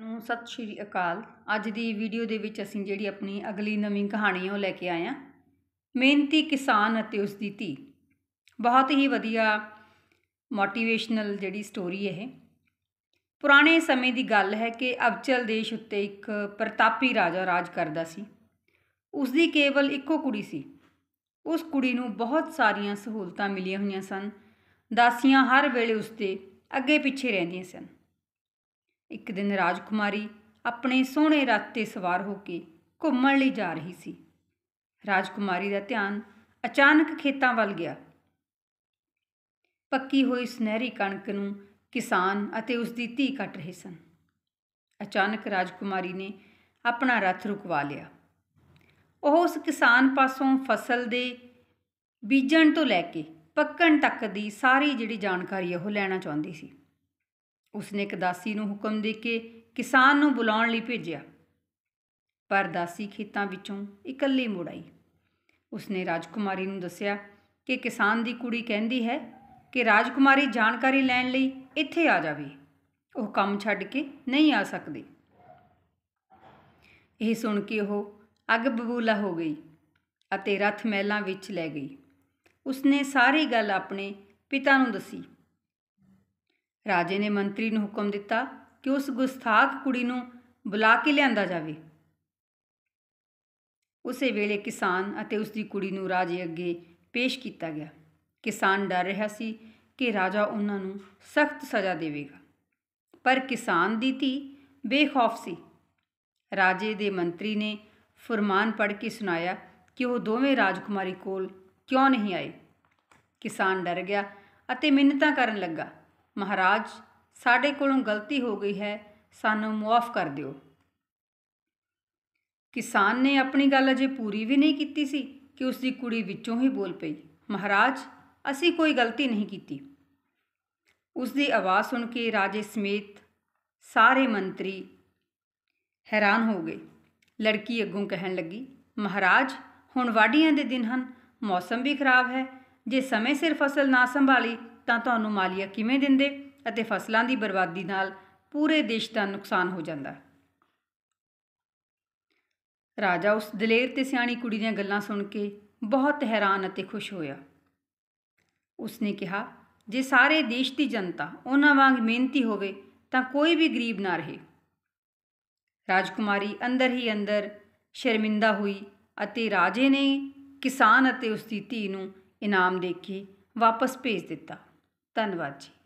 ਨੂੰ ਸਤਿ ਸ਼੍ਰੀ ਅਕਾਲ ਅੱਜ ਦੀ ਵੀਡੀਓ ਦੇ ਵਿੱਚ ਅਸੀਂ ਜਿਹੜੀ ਆਪਣੀ ਅਗਲੀ ਨਵੀਂ ਕਹਾਣੀ ਉਹ ਲੈ ਕੇ ਆਏ ਆ ਮਿਹਨਤੀ ਕਿਸਾਨ ਅਤੇ ਉਸ ਦੀ ਧੀ ਬਹੁਤ ਹੀ ਵਧੀਆ ਮੋਟੀਵੇਸ਼ਨਲ ਜਿਹੜੀ ਸਟੋਰੀ ਹੈ ਇਹ ਪੁਰਾਣੇ ਸਮੇਂ ਦੀ ਗੱਲ ਹੈ ਕਿ ਅਬਚਲ ਦੇਸ਼ ਉੱਤੇ ਇੱਕ ਪ੍ਰਤਾਪੀ ਰਾਜਾ ਰਾਜ ਕਰਦਾ ਸੀ ਉਸ ਦੀ ਕੇਵਲ ਇੱਕੋ ਕੁੜੀ ਸੀ ਉਸ ਕੁੜੀ ਨੂੰ ਬਹੁਤ ਸਾਰੀਆਂ ਸਹੂਲਤਾਂ ਮਿਲੀਆਂ ਹੋਈਆਂ ਸਨ ਦਾਸੀਆਂ ਹਰ ਵੇਲੇ ਉਸ ਦੇ ਅੱਗੇ ਪਿੱਛੇ ਰਹਿੰਦੀਆਂ ਸਨ ਇੱਕ ਦਿਨ ਰਾਜਕੁਮਾਰੀ ਆਪਣੇ ਸੋਹਣੇ ਰੱਥ ਤੇ ਸਵਾਰ ਹੋ ਕੇ ਘੁੰਮਣ ਲਈ ਜਾ ਰਹੀ ਸੀ ਰਾਜਕੁਮਾਰੀ ਦਾ ਧਿਆਨ ਅਚਾਨਕ ਖੇਤਾਂ ਵੱਲ ਗਿਆ ਪੱਕੀ ਹੋਈ ਸੁਨਹਿਰੀ ਕਣਕ ਨੂੰ ਕਿਸਾਨ ਅਤੇ ਉਸ ਦੀ ਧੀ ਕੱਟ ਰਹੇ ਸਨ ਅਚਾਨਕ ਰਾਜਕੁਮਾਰੀ ਨੇ ਆਪਣਾ ਰੱਥ ਰੁਕਵਾ ਲਿਆ ਉਹ ਉਸ ਕਿਸਾਨ ਪਾਸੋਂ ਫਸਲ ਦੇ ਬੀਜਣ ਤੋਂ ਲੈ ਕੇ ਪੱਕਣ ਤੱਕ ਦੀ ਸਾਰੀ ਜਿਹੜੀ ਜਾਣਕਾਰੀ ਉਹ ਲੈਣਾ ਚਾਹੁੰਦੀ ਸੀ ਉਸਨੇ ਇੱਕ ਦਾਸੀ ਨੂੰ ਹੁਕਮ ਦੇ ਕੇ ਕਿਸਾਨ ਨੂੰ ਬੁਲਾਉਣ ਲਈ ਭੇਜਿਆ ਪਰ ਦਾਸੀ ਖੇਤਾਂ ਵਿੱਚੋਂ ਇਕੱਲੀ ਮੁੜ ਆਈ ਉਸਨੇ ਰਾਜਕੁਮਾਰੀ ਨੂੰ ਦੱਸਿਆ ਕਿ ਕਿਸਾਨ ਦੀ ਕੁੜੀ ਕਹਿੰਦੀ ਹੈ ਕਿ ਰਾਜਕੁਮਾਰੀ ਜਾਣਕਾਰੀ ਲੈਣ ਲਈ ਇੱਥੇ ਆ ਜਾਵੇ ਉਹ ਕੰਮ ਛੱਡ ਕੇ ਨਹੀਂ ਆ ਸਕਦੀ ਇਹ ਸੁਣ ਕੇ ਉਹ ਅਗ ਬਬੂਲਾ ਹੋ ਗਈ ਅਤੇ ਰਥ ਮਹਿਲਾਂ ਵਿੱਚ ਲੈ ਗਈ ਉਸਨੇ ਸਾਰੀ ਗੱਲ ਆਪਣੇ ਪਿਤਾ ਨੂੰ ਦੱਸੀ ਰਾਜੇ ਨੇ ਮੰਤਰੀ ਨੂੰ ਹੁਕਮ ਦਿੱਤਾ ਕਿ ਉਸ ਗੁਸਤਾਖ ਕੁੜੀ ਨੂੰ ਬੁਲਾ ਕੇ ਲਿਆਂਦਾ ਜਾਵੇ ਉਸੇ ਵੇਲੇ ਕਿਸਾਨ ਅਤੇ ਉਸ ਦੀ ਕੁੜੀ ਨੂੰ ਰਾਜੇ ਅੱਗੇ ਪੇਸ਼ ਕੀਤਾ ਗਿਆ ਕਿਸਾਨ ਡਰ ਰਿਹਾ ਸੀ ਕਿ ਰਾਜਾ ਉਹਨਾਂ ਨੂੰ ਸਖਤ ਸਜ਼ਾ ਦੇਵੇਗਾ ਪਰ ਕਿਸਾਨ ਦੀ ਧੀ ਬੇਖੌਫ ਸੀ ਰਾਜੇ ਦੇ ਮੰਤਰੀ ਨੇ ਫਰਮਾਨ ਪੜ੍ਹ ਕੇ ਸੁਣਾਇਆ ਕਿ ਉਹ ਦੋਵੇਂ ਰਾਜਕੁਮਾਰੀ ਕੋਲ ਕਿਉਂ ਨਹੀਂ ਆਏ ਕਿਸਾਨ ਡਰ ਗਿਆ ਅਤੇ ਮਿੰਨਤਾਂ ਕਰਨ ਲੱਗਾ ਮਹਾਰਾਜ ਸਾਡੇ ਕੋਲੋਂ ਗਲਤੀ ਹੋ ਗਈ ਹੈ ਸਾਨੂੰ ਮੁਆਫ ਕਰ ਦਿਓ ਕਿਸਾਨ ਨੇ ਆਪਣੀ ਗੱਲ ਅਜੇ ਪੂਰੀ ਵੀ ਨਹੀਂ ਕੀਤੀ ਸੀ ਕਿ ਉਸ ਦੀ ਕੁੜੀ ਵਿੱਚੋਂ ਹੀ ਬੋਲ ਪਈ ਮਹਾਰਾਜ ਅਸੀਂ ਕੋਈ ਗਲਤੀ ਨਹੀਂ ਕੀਤੀ ਉਸ ਦੀ ਆਵਾਜ਼ ਸੁਣ ਕੇ ਰਾਜੇ ਸਮੇਤ ਸਾਰੇ ਮੰਤਰੀ ਹੈਰਾਨ ਹੋ ਗਏ ਲੜਕੀ ਅੱਗੋਂ ਕਹਿਣ ਲੱਗੀ ਮਹਾਰਾਜ ਹੁਣ ਵਾਢੀਆਂ ਦੇ ਦਿਨ ਹਨ ਮੌਸਮ ਵੀ ਖਰਾਬ ਹੈ ਜੇ ਸਮੇਂ ਸਿਰ ਫਸਲ ਨਾ ਸੰਭਾਲੀ ਤਾਂ ਤੁਹਾਨੂੰ ਮਾਲੀਆ ਕਿਵੇਂ ਦਿੰਦੇ ਅਤੇ ਫਸਲਾਂ ਦੀ ਬਰਬਾਦੀ ਨਾਲ ਪੂਰੇ ਦੇਸ਼ ਦਾ ਨੁਕਸਾਨ ਹੋ ਜਾਂਦਾ ਰਾਜਾ ਉਸ ਦਲੇਰ ਤੇ ਸਿਆਣੀ ਕੁੜੀ ਦੀਆਂ ਗੱਲਾਂ ਸੁਣ ਕੇ ਬਹੁਤ ਹੈਰਾਨ ਅਤੇ ਖੁਸ਼ ਹੋਇਆ ਉਸਨੇ ਕਿਹਾ ਜੇ ਸਾਰੇ ਦੇਸ਼ ਦੀ ਜਨਤਾ ਉਹਨਾਂ ਵਾਂਗ ਮਿਹਨਤੀ ਹੋਵੇ ਤਾਂ ਕੋਈ ਵੀ ਗਰੀਬ ਨਾ ਰਹੇ ਰਾਜਕੁਮਾਰੀ ਅੰਦਰ ਹੀ ਅੰਦਰ ਸ਼ਰਮਿੰਦਾ ਹੋਈ ਅਤੇ ਰਾਜੇ ਨੇ ਕਿਸਾਨ ਅਤੇ ਉਸ ਦੀ ਧੀ ਨੂੰ ਇਨਾਮ ਦੇ ਕੇ ਵਾਪਸ ਭੇਜ ਦਿੱਤਾ ਧੰਨਵਾਦ ਜੀ